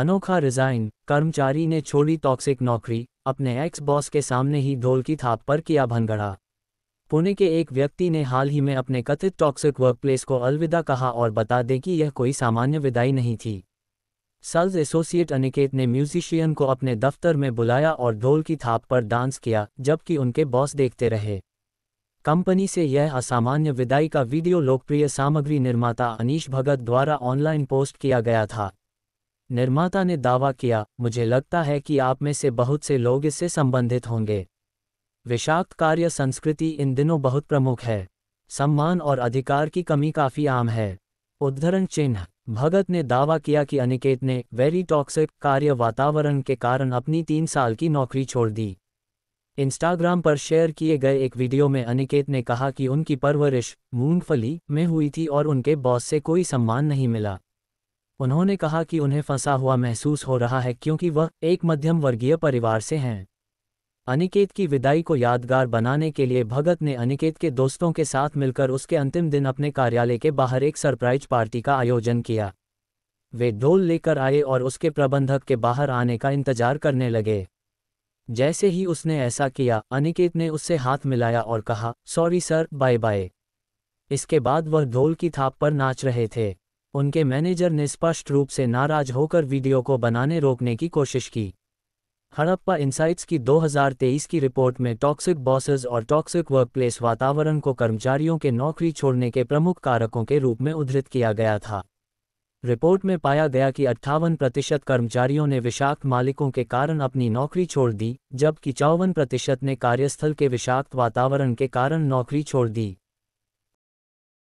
अनोखा रिजाइन कर्मचारी ने छोड़ी टॉक्सिक नौकरी अपने एक्स बॉस के सामने ही ढोल की थाप पर किया भनगढ़ा पुणे के एक व्यक्ति ने हाल ही में अपने कथित टॉक्सिक वर्कप्लेस को अलविदा कहा और बता दें कि यह कोई सामान्य विदाई नहीं थी सल्स एसोसिएट अनिकेत ने म्यूजिशियन को अपने दफ्तर में बुलाया और ढोल की थाप पर डांस किया जबकि उनके बॉस देखते रहे कंपनी से यह असामान्य विदाई का वीडियो लोकप्रिय सामग्री निर्माता अनीश भगत द्वारा ऑनलाइन पोस्ट किया गया था निर्माता ने दावा किया मुझे लगता है कि आप में से बहुत से लोग इससे संबंधित होंगे विषाक्त कार्य संस्कृति इन दिनों बहुत प्रमुख है सम्मान और अधिकार की कमी काफी आम है उद्धरण चिन्ह भगत ने दावा किया कि अनिकेत ने वेरी टॉक्सिक कार्य वातावरण के कारण अपनी तीन साल की नौकरी छोड़ दी इंस्टाग्राम पर शेयर किए गए एक वीडियो में अनिकेत ने कहा कि उनकी परवरिश मूंगफली में हुई थी और उनके बॉस से कोई सम्मान नहीं मिला उन्होंने कहा कि उन्हें फंसा हुआ महसूस हो रहा है क्योंकि वह एक मध्यम वर्गीय परिवार से हैं अनिकेत की विदाई को यादगार बनाने के लिए भगत ने अनिकेत के दोस्तों के साथ मिलकर उसके अंतिम दिन अपने कार्यालय के बाहर एक सरप्राइज पार्टी का आयोजन किया वे ढोल लेकर आए और उसके प्रबंधक के बाहर आने का इंतजार करने लगे जैसे ही उसने ऐसा किया अनिकेत ने उससे हाथ मिलाया और कहा सॉरी सर बाय बाय इसके बाद वह ढोल की थाप पर नाच रहे थे उनके मैनेजर ने स्पष्ट रूप से नाराज होकर वीडियो को बनाने रोकने की कोशिश की हड़प्पा इंसाइट्स की 2023 की रिपोर्ट में टॉक्सिक बॉसेस और टॉक्सिक वर्कप्लेस वातावरण को कर्मचारियों के नौकरी छोड़ने के प्रमुख कारकों के रूप में उद्धृत किया गया था रिपोर्ट में पाया गया कि अट्ठावन प्रतिशत कर्मचारियों ने विषाक्त मालिकों के कारण अपनी नौकरी छोड़ दी जबकि चौवन प्रतिशत ने कार्यस्थल के विषाक्त वातावरण के कारण नौकरी छोड़ दी